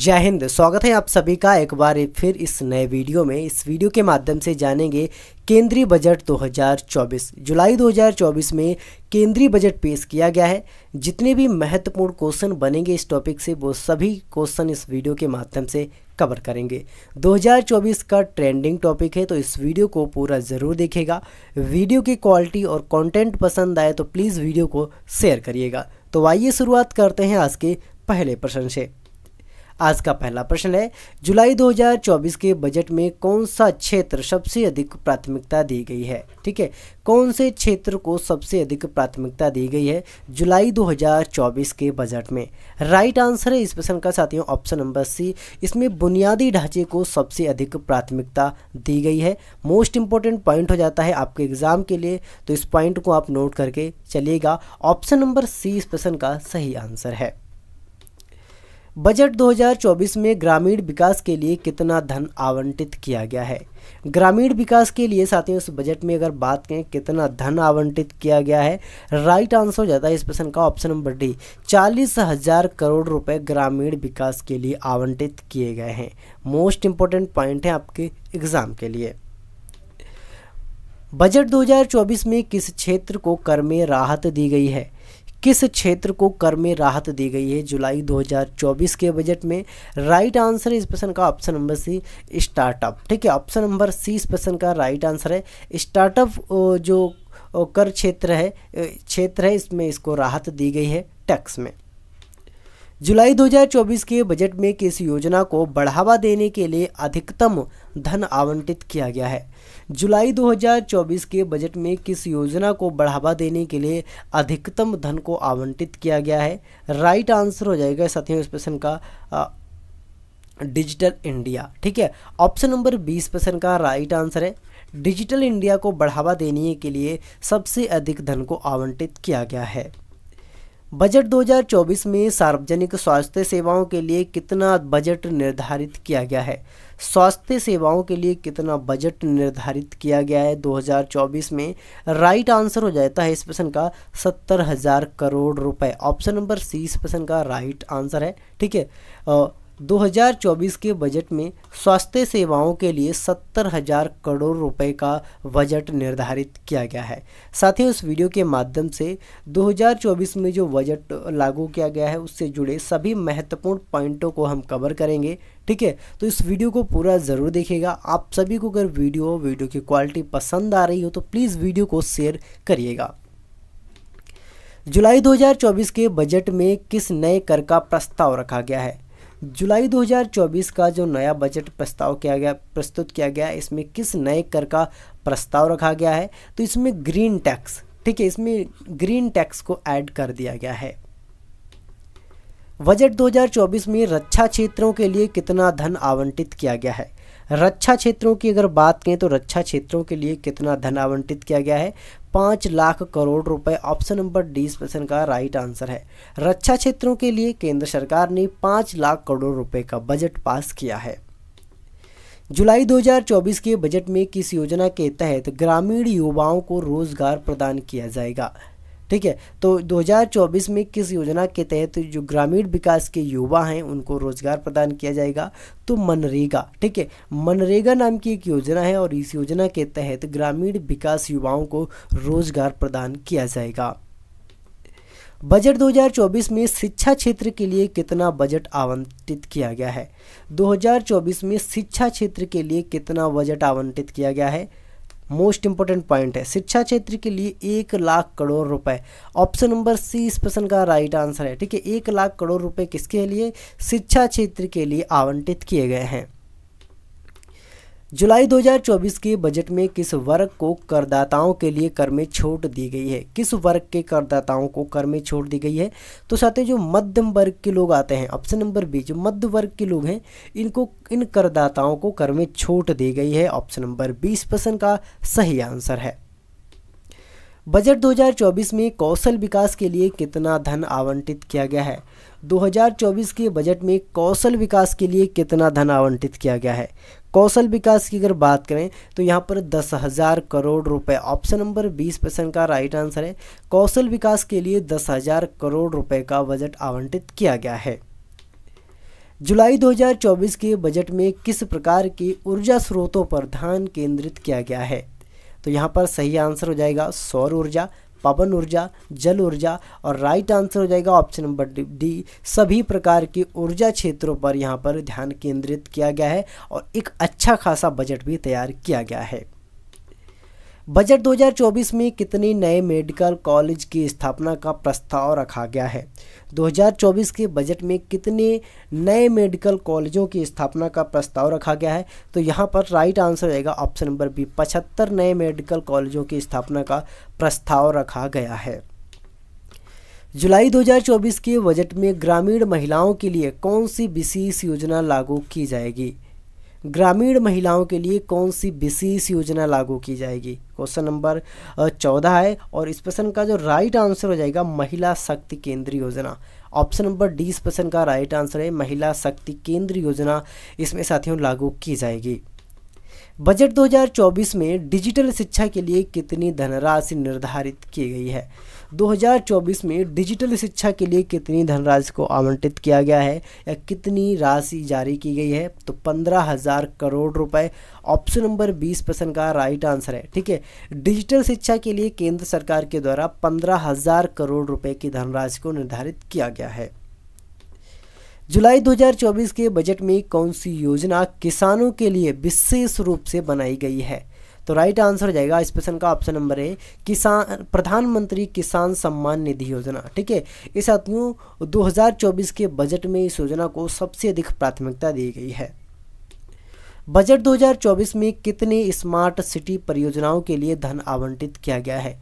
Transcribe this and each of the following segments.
जय हिंद स्वागत है आप सभी का एक बार फिर इस नए वीडियो में इस वीडियो के माध्यम से जानेंगे केंद्रीय बजट 2024 जुलाई 2024 में केंद्रीय बजट पेश किया गया है जितने भी महत्वपूर्ण क्वेश्चन बनेंगे इस टॉपिक से वो सभी क्वेश्चन इस वीडियो के माध्यम से कवर करेंगे 2024 का ट्रेंडिंग टॉपिक है तो इस वीडियो को पूरा ज़रूर देखेगा वीडियो की क्वालिटी और कॉन्टेंट पसंद आए तो प्लीज़ वीडियो को शेयर करिएगा तो आइए शुरुआत करते हैं आज के पहले प्रश्न से आज का पहला प्रश्न है जुलाई 2024 के बजट में कौन सा क्षेत्र सबसे अधिक प्राथमिकता दी गई है ठीक है कौन से क्षेत्र को सबसे अधिक प्राथमिकता दी गई है जुलाई 2024 के बजट में राइट आंसर है इस प्रश्न का साथियों ऑप्शन नंबर सी इसमें बुनियादी ढांचे को सबसे अधिक प्राथमिकता दी गई है मोस्ट इंपॉर्टेंट पॉइंट हो जाता है आपके एग्जाम के लिए तो इस पॉइंट को आप नोट करके चलिएगा ऑप्शन नंबर सी इस प्रश्न का सही आंसर है बजट 2024 में ग्रामीण विकास के लिए कितना धन आवंटित किया गया है ग्रामीण विकास के लिए साथियों इस बजट में अगर बात करें कितना धन आवंटित किया गया है राइट आंसर हो जाता है इस प्रश्न का ऑप्शन नंबर डी चालीस हजार करोड़ रुपए ग्रामीण विकास के लिए आवंटित किए गए हैं मोस्ट इंपॉर्टेंट पॉइंट है आपके एग्जाम के लिए बजट 2024 में किस क्षेत्र को कर में राहत दी गई है किस क्षेत्र को कर में राहत दी गई है जुलाई 2024 के बजट में राइट आंसर इस प्रश्न का ऑप्शन नंबर सी स्टार्टअप ठीक है ऑप्शन नंबर सी इस प्रश्न का राइट आंसर है स्टार्टअप जो कर क्षेत्र है क्षेत्र है इसमें इसको राहत दी गई है टैक्स में जुलाई 2024 के बजट में किस योजना को बढ़ावा देने के लिए अधिकतम धन आवंटित किया गया है जुलाई 2024 के बजट में किस योजना को बढ़ावा देने के लिए अधिकतम धन को आवंटित किया गया है राइट आंसर हो जाएगा साथियों इस प्रश्न का आ, डिजिटल इंडिया ठीक है ऑप्शन नंबर बीस परसेंट का राइट आंसर है डिजिटल इंडिया को बढ़ावा देने के लिए सबसे अधिक धन को आवंटित किया गया है बजट 2024 में सार्वजनिक स्वास्थ्य सेवाओं के लिए कितना बजट निर्धारित किया गया है स्वास्थ्य सेवाओं के लिए कितना बजट निर्धारित किया गया है 2024 में राइट आंसर हो जाता है इस प्रश्न का सत्तर हज़ार करोड़ रुपए ऑप्शन नंबर सी इस प्रश्न का राइट आंसर है ठीक है 2024 के बजट में स्वास्थ्य सेवाओं के लिए सत्तर हजार करोड़ रुपए का बजट निर्धारित किया गया है साथ ही उस वीडियो के माध्यम से 2024 में जो बजट लागू किया गया है उससे जुड़े सभी महत्वपूर्ण पॉइंटों को हम कवर करेंगे ठीक है तो इस वीडियो को पूरा ज़रूर देखिएगा आप सभी को अगर वीडियो वीडियो की क्वालिटी पसंद आ रही हो तो प्लीज़ वीडियो को शेयर करिएगा जुलाई 2024 के बजट में किस नए कर का प्रस्ताव रखा गया है जुलाई 2024 का जो नया बजट प्रस्ताव किया गया प्रस्तुत किया गया इसमें किस नए कर का प्रस्ताव रखा गया है तो इसमें ग्रीन टैक्स ठीक है इसमें ग्रीन टैक्स को ऐड कर दिया गया है बजट 2024 में रक्षा क्षेत्रों के लिए कितना धन आवंटित किया गया है रक्षा क्षेत्रों की अगर बात करें तो रक्षा क्षेत्रों के लिए कितना धन आवंटित किया गया है पाँच लाख करोड़ रुपए ऑप्शन नंबर डी इस प्रश्न का राइट आंसर है रक्षा क्षेत्रों के लिए केंद्र सरकार ने पाँच लाख करोड़ रुपए का बजट पास किया है जुलाई 2024 के बजट में किस योजना के तहत ग्रामीण युवाओं को रोजगार प्रदान किया जाएगा ठीक है तो 2024 में किस योजना के तहत तो जो ग्रामीण विकास के युवा हैं उनको रोजगार प्रदान किया जाएगा तो मनरेगा ठीक है मनरेगा नाम की एक योजना है और इस योजना के तहत ग्रामीण विकास युवाओं को रोजगार प्रदान किया जाएगा बजट 2024 में शिक्षा क्षेत्र के लिए कितना बजट आवंटित किया गया है 2024 में शिक्षा क्षेत्र के लिए कितना बजट आवंटित किया गया है मोस्ट इंपॉर्टेंट पॉइंट है शिक्षा क्षेत्र के लिए एक लाख करोड़ रुपए ऑप्शन नंबर सी इस प्रश्न का राइट आंसर है ठीक है एक लाख करोड़ रुपए किसके लिए शिक्षा क्षेत्र के लिए आवंटित किए गए हैं जुलाई 2024 के बजट में किस वर्ग को करदाताओं के लिए कर में छूट दी गई है किस वर्ग के करदाताओं को कर में छूट दी गई है तो साथ ही जो मध्यम वर्ग के लोग आते हैं ऑप्शन नंबर बी जो मध्य वर्ग के लोग हैं इनको इन करदाताओं को कर में छूट दी गई है ऑप्शन नंबर बीस प्रश्न का सही आंसर है बजट 2024 में कौशल विकास के लिए कितना धन आवंटित किया गया है 2024 के बजट में कौशल विकास के लिए कितना धन आवंटित किया गया है कौशल विकास की अगर बात करें तो यहाँ पर दस हज़ार करोड़ रुपए ऑप्शन नंबर बीस परसेंट का राइट आंसर है कौशल विकास के लिए दस हज़ार करोड़ रुपए का बजट आवंटित किया गया है जुलाई 2024 के बजट में किस प्रकार के ऊर्जा स्रोतों पर ध्यान केंद्रित किया गया है तो यहाँ पर सही आंसर हो जाएगा सौर ऊर्जा पवन ऊर्जा जल ऊर्जा और राइट आंसर हो जाएगा ऑप्शन नंबर डी सभी प्रकार के ऊर्जा क्षेत्रों पर यहाँ पर ध्यान केंद्रित किया गया है और एक अच्छा खासा बजट भी तैयार किया गया है बजट 2024 में कितने नए मेडिकल कॉलेज की स्थापना का प्रस्ताव रखा गया है 2024 के बजट में कितने नए मेडिकल कॉलेजों की स्थापना का प्रस्ताव रखा गया है तो यहाँ पर राइट आंसर रहेगा ऑप्शन नंबर बी पचहत्तर नए मेडिकल कॉलेजों की स्थापना का प्रस्ताव रखा गया है जुलाई 2024 के बजट में ग्रामीण महिलाओं के लिए कौन सी विशेष योजना लागू की जाएगी ग्रामीण महिलाओं के लिए कौन सी विशेष योजना लागू की जाएगी क्वेश्चन नंबर चौदह है और इस प्रश्न का जो राइट आंसर हो जाएगा महिला शक्ति केंद्र योजना ऑप्शन नंबर डी इस प्रश्न का राइट आंसर है महिला शक्ति केंद्र योजना इसमें साथियों लागू की जाएगी बजट 2024 में डिजिटल शिक्षा के लिए कितनी धनराशि निर्धारित की गई है 2024 में डिजिटल शिक्षा के लिए कितनी धनराशि को आवंटित किया गया है या कितनी राशि जारी की गई है तो पंद्रह हज़ार करोड़ रुपए ऑप्शन नंबर 20 परसेंट का राइट आंसर है ठीक है डिजिटल शिक्षा के लिए केंद्र सरकार के द्वारा पंद्रह हज़ार करोड़ रुपए की धनराशि को निर्धारित किया गया है जुलाई 2024 के बजट में कौन सी योजना किसानों के लिए विशेष रूप से बनाई गई है तो राइट आंसर हो जाएगा इस प्रश्न का ऑप्शन नंबर ए किसान प्रधानमंत्री किसान सम्मान निधि योजना ठीक है इस साथियों 2024 के बजट में इस योजना को सबसे अधिक प्राथमिकता दी गई है बजट 2024 में कितने स्मार्ट सिटी परियोजनाओं के लिए धन आवंटित किया गया है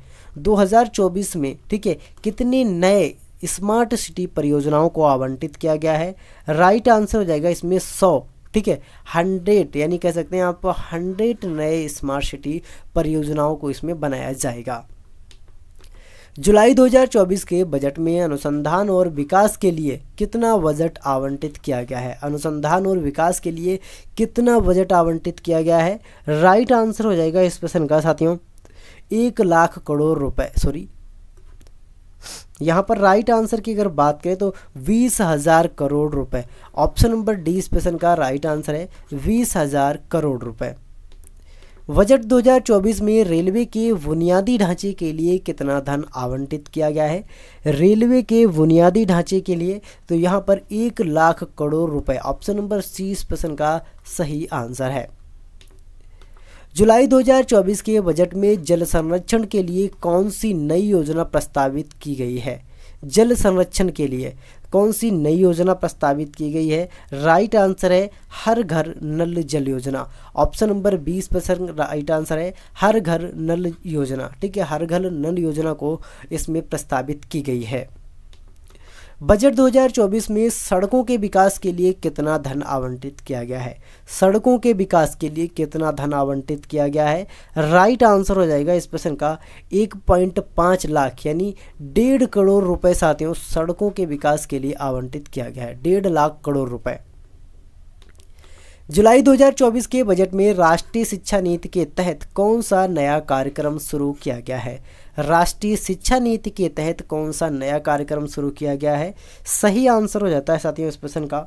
2024 में ठीक है कितने नए स्मार्ट सिटी परियोजनाओं को आवंटित किया गया है राइट आंसर हो जाएगा इसमें 100 ठीक है हंड्रेड यानी कह सकते हैं आप हंड्रेड नए स्मार्ट सिटी परियोजनाओं को इसमें बनाया जाएगा जुलाई 2024 के बजट में अनुसंधान और विकास के लिए कितना बजट आवंटित किया गया है अनुसंधान और विकास के लिए कितना बजट आवंटित किया गया है राइट आंसर हो जाएगा इस प्रश्न का साथियों एक लाख करोड़ रुपए सॉरी यहाँ पर राइट आंसर की अगर बात करें तो बीस हज़ार करोड़ रुपए ऑप्शन नंबर डी इस प्रश्न का राइट आंसर है बीस हज़ार करोड़ रुपए बजट 2024 में रेलवे के बुनियादी ढांचे के लिए कितना धन आवंटित किया गया है रेलवे के बुनियादी ढांचे के लिए तो यहाँ पर एक लाख करोड़ रुपए ऑप्शन नंबर सी इस प्रश्न का सही आंसर है जुलाई 2024 के बजट में जल संरक्षण के लिए कौन सी नई योजना प्रस्तावित की गई है जल संरक्षण के लिए कौन सी नई योजना प्रस्तावित की गई है राइट आंसर है हर घर नल जल योजना ऑप्शन नंबर बीस परसेंट राइट आंसर है हर घर नल योजना ठीक है हर घर नल योजना को इसमें प्रस्तावित की गई है बजट 2024 में सड़कों के विकास के लिए कितना धन आवंटित किया गया है सड़कों के विकास के लिए कितना धन आवंटित किया गया है राइट आंसर हो जाएगा इस प्रश्न का 1.5 लाख यानी डेढ़ करोड़ रुपए साथियों सड़कों के विकास के लिए आवंटित किया गया है डेढ़ लाख करोड़ रुपए जुलाई 2024 के बजट में राष्ट्रीय शिक्षा नीति के तहत कौन सा नया कार्यक्रम शुरू किया गया है राष्ट्रीय शिक्षा नीति के तहत कौन सा नया कार्यक्रम शुरू किया गया है सही आंसर हो जाता है साथियों इस प्रश्न का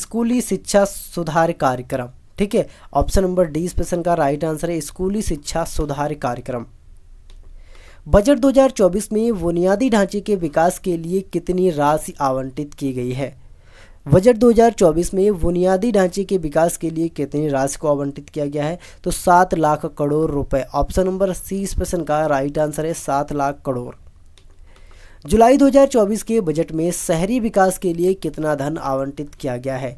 स्कूली शिक्षा सुधार कार्यक्रम ठीक है ऑप्शन नंबर डी इस प्रश्न का राइट आंसर है स्कूली शिक्षा सुधार कार्यक्रम बजट 2024 में बुनियादी ढांचे के विकास के लिए कितनी राशि आवंटित की गई है बजट 2024 में बुनियादी ढांचे के विकास के लिए कितनी राशि को आवंटित किया गया है तो सात लाख करोड़ रुपए ऑप्शन नंबर सी इस प्रश्न का राइट आंसर है सात लाख करोड़ जुलाई 2024 के बजट में शहरी विकास के लिए कितना धन आवंटित किया गया है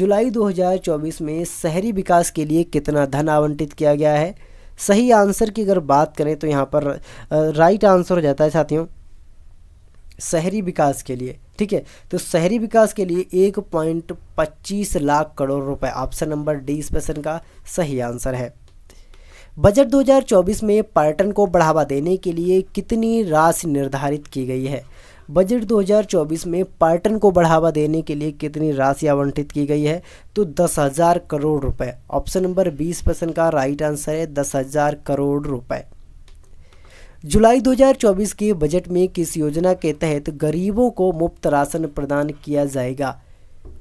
जुलाई 2024 में शहरी विकास के लिए कितना धन आवंटित किया गया है सही आंसर की अगर बात करें तो यहाँ पर राइट आंसर हो जाता है साथियों शहरी विकास के लिए ठीक है तो शहरी विकास के लिए एक पॉइंट पच्चीस लाख करोड़ रुपए ऑप्शन नंबर डी इस प्रश्न का सही आंसर है बजट 2024 में पर्यटन को बढ़ावा देने के लिए कितनी राशि निर्धारित की गई है बजट 2024 में पर्यटन को बढ़ावा देने के लिए कितनी राशि आवंटित की गई है तो दस हज़ार करोड़ रुपए ऑप्शन नंबर 20 परसेंट का राइट आंसर है दस हज़ार करोड़ रुपए जुलाई 2024 के बजट में किस योजना के तहत गरीबों को मुफ्त राशन प्रदान किया जाएगा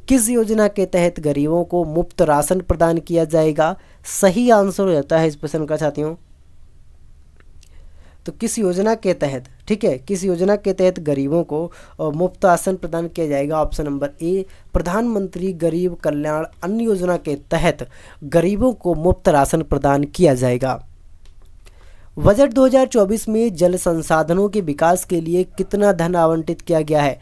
किस योजना के तहत गरीबों को मुफ्त राशन प्रदान किया जाएगा सही आंसर हो जाता है इस प्रश्न का साथियों तो किस योजना के तहत ठीक है किस योजना के तहत गरीबों को मुफ्त आसन प्रदान किया जाएगा ऑप्शन नंबर ए प्रधानमंत्री गरीब कल्याण अन्न योजना के तहत गरीबों को मुफ्त राशन प्रदान किया जाएगा बजट 2024 में जल संसाधनों के विकास के लिए कितना धन आवंटित किया गया है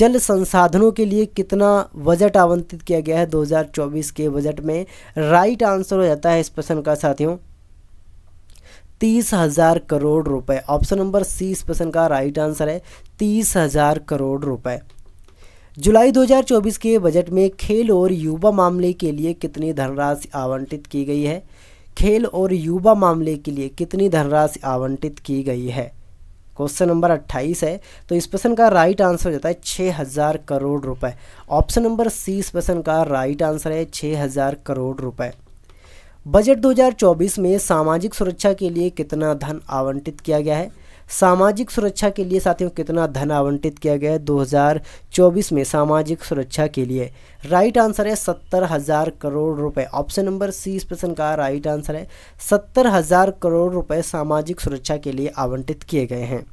जल संसाधनों के लिए कितना बजट आवंटित किया गया है 2024 के बजट में राइट आंसर हो जाता है इस प्रश्न का साथियों तीस हजार करोड़ रुपए ऑप्शन नंबर सी इस प्रश्न का राइट आंसर है तीस हजार करोड़ रुपए जुलाई 2024 के बजट में खेल और युवा मामले के लिए कितनी धनराशि आवंटित की गई है खेल और युवा मामले के लिए कितनी धनराशि आवंटित की गई है क्वेश्चन नंबर 28 है तो इस प्रश्न का राइट आंसर हो जाता है छः हज़ार करोड़ रुपए ऑप्शन नंबर सी इस प्रश्न का राइट आंसर है छः हज़ार करोड़ रुपए बजट 2024 में सामाजिक सुरक्षा के लिए कितना धन आवंटित किया गया है सामाजिक सुरक्षा के लिए साथियों कितना धन आवंटित किया गया है 2024 में सामाजिक सुरक्षा के लिए राइट आंसर है सत्तर हज़ार करोड़ रुपए ऑप्शन नंबर सी इस प्रश्न का राइट आंसर है सत्तर हज़ार करोड़ रुपए सामाजिक सुरक्षा के लिए आवंटित किए गए हैं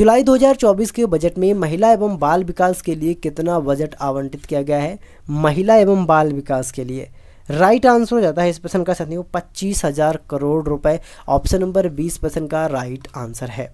जुलाई 2024 के बजट में महिला एवं बाल विकास के लिए कितना बजट आवंटित किया गया है महिला एवं बाल विकास के लिए राइट आंसर हो जाता है इस प्रश्न का साथियों पच्चीस हजार करोड़ रुपए ऑप्शन नंबर बीस प्रश्न का राइट आंसर है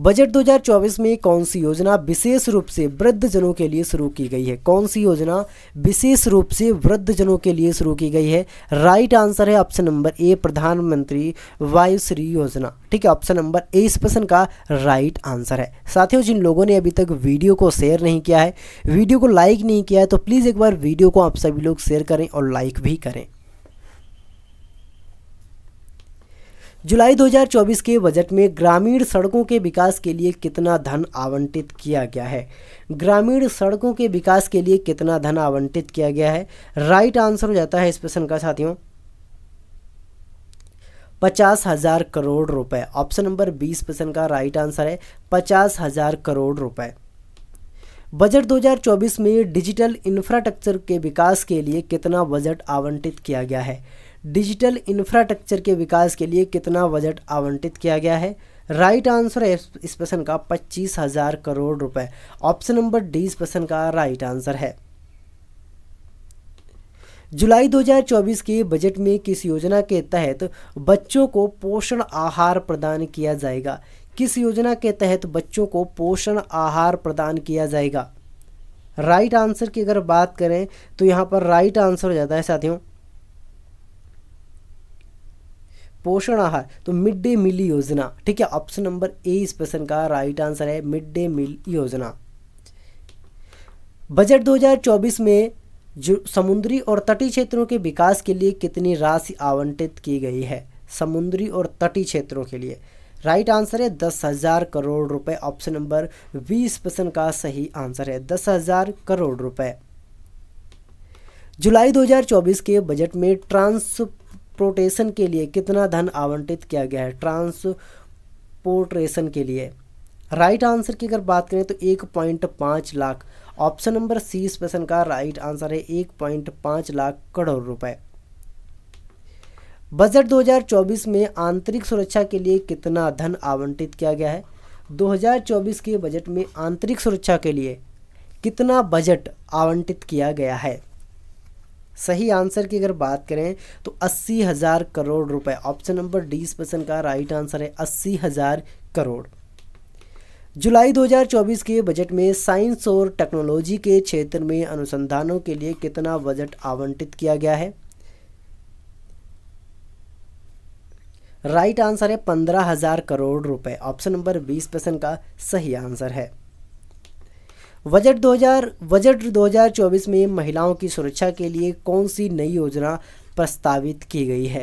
बजट 2024 में कौन सी योजना विशेष रूप से वृद्ध जनों के लिए शुरू की गई है कौन सी योजना विशेष रूप से वृद्ध जनों के लिए शुरू की गई है राइट आंसर है ऑप्शन नंबर ए प्रधानमंत्री वायुश्री योजना ठीक है ऑप्शन नंबर ए इस प्रश्न का राइट आंसर है साथियों जिन लोगों ने अभी तक वीडियो को शेयर नहीं किया है वीडियो को लाइक नहीं किया है तो प्लीज़ एक बार वीडियो को आप सभी लोग शेयर करें और लाइक भी करें जुलाई 2024 के बजट में ग्रामीण सड़कों के विकास के लिए कितना धन आवंटित किया गया है ग्रामीण सड़कों के विकास के लिए कितना धन आवंटित किया गया है राइट आंसर हो जाता है इस प्रश्न का साथियों पचास हजार करोड़ रुपए ऑप्शन नंबर बीस प्रश्न का राइट आंसर है पचास हजार करोड़ रुपए बजट 2024 में डिजिटल इंफ्रास्ट्रक्चर के विकास के लिए कितना बजट आवंटित किया गया है डिजिटल इंफ्रास्ट्रक्चर के विकास के लिए कितना बजट आवंटित किया गया है राइट आंसर है इस प्रश्न का पच्चीस हजार करोड़ रुपए ऑप्शन नंबर डी इस प्रश्न का राइट आंसर है जुलाई 2024 के बजट में किस योजना के तहत बच्चों को पोषण आहार प्रदान किया जाएगा किस योजना के तहत बच्चों को पोषण आहार प्रदान किया जाएगा राइट आंसर की अगर बात करें तो यहाँ पर राइट आंसर हो जाता है साथियों पोषण आहार तो मिड डे मील योजना ठीक है ऑप्शन नंबर ए इस प्रश्न का राइट आंसर है मिड डे मील योजना बजट 2024 में जो समुद्री और तटीय क्षेत्रों के विकास के लिए कितनी राशि आवंटित की गई है समुद्री और तटीय क्षेत्रों के लिए राइट आंसर है दस हज़ार करोड़ रुपए ऑप्शन नंबर बीस प्रश्न का सही आंसर है दस हज़ार करोड़ रुपए जुलाई 2024 के बजट में ट्रांस ट्रांसपोर्टेशन के लिए कितना धन आवंटित किया गया है ट्रांसपोर्टेशन के लिए राइट आंसर की अगर बात करें तो एक पॉइंट पाँच लाख ऑप्शन नंबर सी इस क्वेश्चन का राइट आंसर है एक पॉइंट पाँच लाख करोड़ रुपए बजट 2024 में आंतरिक सुरक्षा के लिए कितना धन आवंटित किया गया है 2024 के बजट में आंतरिक सुरक्षा के लिए कितना बजट आवंटित किया गया है सही आंसर की अगर बात करें तो अस्सी हज़ार करोड़ रुपए ऑप्शन नंबर डी इस प्रश्न का राइट आंसर है अस्सी हज़ार करोड़ जुलाई 2024 के बजट में साइंस और टेक्नोलॉजी के क्षेत्र में अनुसंधानों के लिए कितना बजट आवंटित किया गया है राइट आंसर है पंद्रह हज़ार करोड़ रुपए ऑप्शन नंबर बीस परसेंट का सही आंसर है बजट 2000 बजट 2024 में महिलाओं की सुरक्षा के लिए कौन सी नई योजना प्रस्तावित की गई है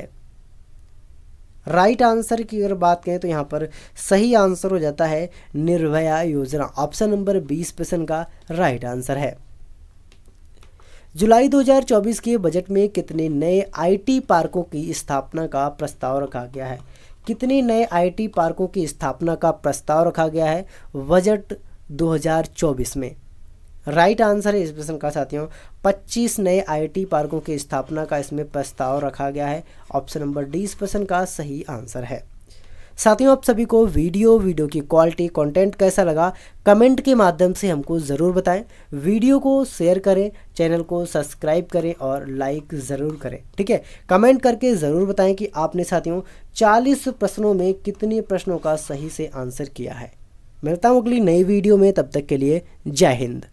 राइट आंसर की अगर बात करें तो यहाँ पर सही आंसर हो जाता है निर्भया योजना ऑप्शन नंबर 20 प्रश्न का राइट आंसर है जुलाई 2024 के बजट में कितने नए आईटी पार्कों की स्थापना का प्रस्ताव रखा गया है कितने नए आईटी पार्कों की स्थापना का प्रस्ताव रखा गया है बजट 2024 में राइट आंसर है इस प्रश्न का साथियों 25 नए आईटी पार्कों की स्थापना का इसमें प्रस्ताव रखा गया है ऑप्शन नंबर डी इस प्रश्न का सही आंसर है साथियों आप सभी को वीडियो वीडियो की क्वालिटी कंटेंट कैसा लगा कमेंट के माध्यम से हमको ज़रूर बताएं वीडियो को शेयर करें चैनल को सब्सक्राइब करें और लाइक ज़रूर करें ठीक है कमेंट करके ज़रूर बताएं कि आपने साथियों 40 प्रश्नों में कितने प्रश्नों का सही से आंसर किया है मिलता हूँ अगली नई वीडियो में तब तक के लिए जय हिंद